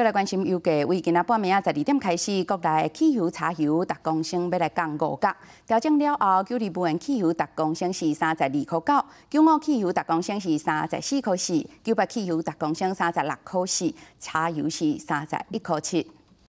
各来关心油价，为今仔半暝啊十二点开始，国内汽油、柴油、特供升，要来降五角。调整了后，九二部分汽油特供升是三十二块九，九五汽油特供升是三十四块四，九八汽油特供升三十六块四，柴油是三十一块七。